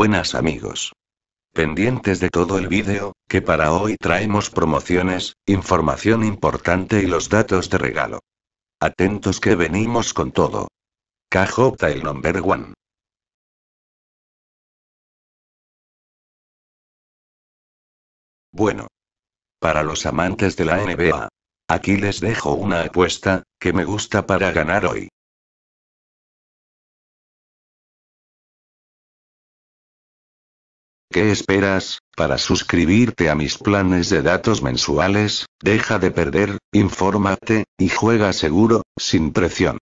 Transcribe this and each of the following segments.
buenas amigos. Pendientes de todo el vídeo, que para hoy traemos promociones, información importante y los datos de regalo. Atentos que venimos con todo. KJ el number one. Bueno. Para los amantes de la NBA. Aquí les dejo una apuesta, que me gusta para ganar hoy. ¿Qué esperas? Para suscribirte a mis planes de datos mensuales, deja de perder, infórmate, y juega seguro, sin presión.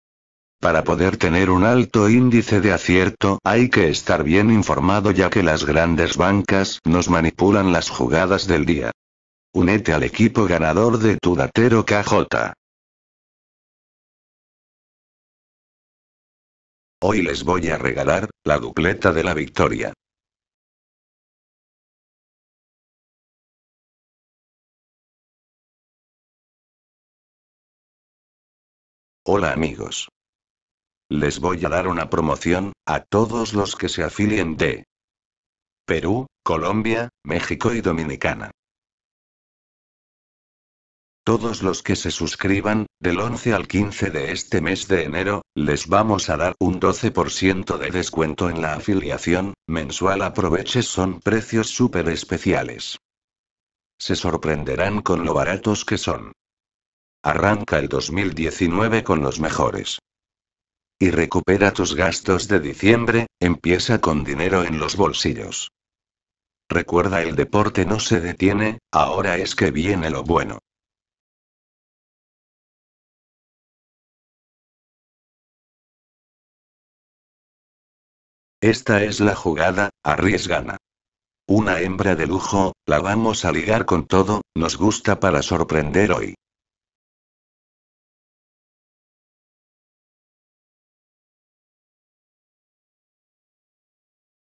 Para poder tener un alto índice de acierto hay que estar bien informado ya que las grandes bancas nos manipulan las jugadas del día. Únete al equipo ganador de tu datero KJ. Hoy les voy a regalar, la dupleta de la victoria. Hola amigos. Les voy a dar una promoción, a todos los que se afilien de Perú, Colombia, México y Dominicana. Todos los que se suscriban, del 11 al 15 de este mes de enero, les vamos a dar un 12% de descuento en la afiliación mensual. Aproveche son precios súper especiales. Se sorprenderán con lo baratos que son. Arranca el 2019 con los mejores. Y recupera tus gastos de diciembre, empieza con dinero en los bolsillos. Recuerda el deporte no se detiene, ahora es que viene lo bueno. Esta es la jugada, arriesgana. Una hembra de lujo, la vamos a ligar con todo, nos gusta para sorprender hoy.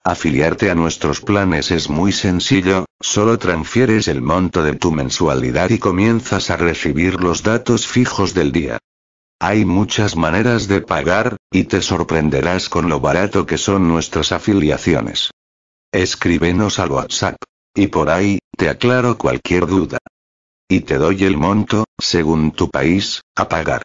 Afiliarte a nuestros planes es muy sencillo, solo transfieres el monto de tu mensualidad y comienzas a recibir los datos fijos del día. Hay muchas maneras de pagar, y te sorprenderás con lo barato que son nuestras afiliaciones. Escríbenos al WhatsApp. Y por ahí, te aclaro cualquier duda. Y te doy el monto, según tu país, a pagar.